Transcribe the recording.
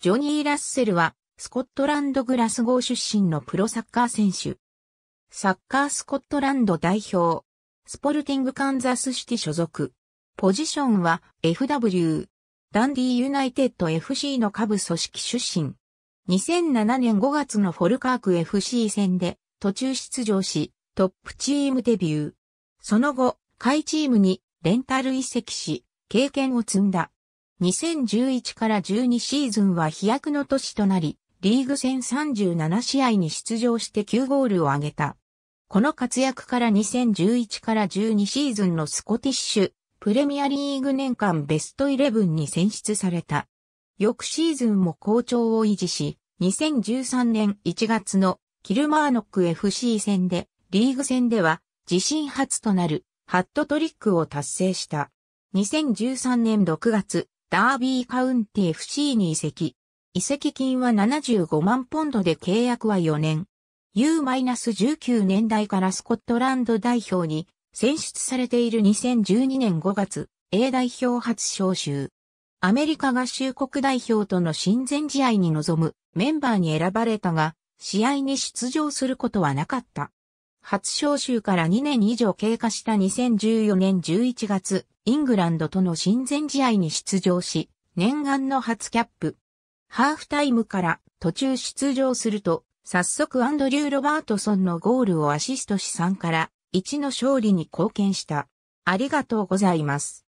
ジョニー・ラッセルは、スコットランド・グラスゴー出身のプロサッカー選手。サッカースコットランド代表。スポルティング・カンザスシティ所属。ポジションは FW。ダンディ・ユナイテッド FC の下部組織出身。2007年5月のフォルカーク FC 戦で途中出場し、トップチームデビュー。その後、下位チームにレンタル移籍し、経験を積んだ。2011から12シーズンは飛躍の年となり、リーグ戦37試合に出場して9ゴールを挙げた。この活躍から2011から12シーズンのスコティッシュ、プレミアリーグ年間ベストイレブンに選出された。翌シーズンも好調を維持し、2013年1月のキルマーノック FC 戦で、リーグ戦では自身初となるハットトリックを達成した。2013年6月、ダービーカウンティ FC に移籍。移籍金は75万ポンドで契約は4年。U-19 年代からスコットランド代表に選出されている2012年5月、A 代表初招集。アメリカ合衆国代表との親善試合に臨むメンバーに選ばれたが、試合に出場することはなかった。初招集から2年以上経過した2014年11月、イングランドとの親善試合に出場し、念願の初キャップ。ハーフタイムから途中出場すると、早速アンドリュー・ロバートソンのゴールをアシストし3から1の勝利に貢献した。ありがとうございます。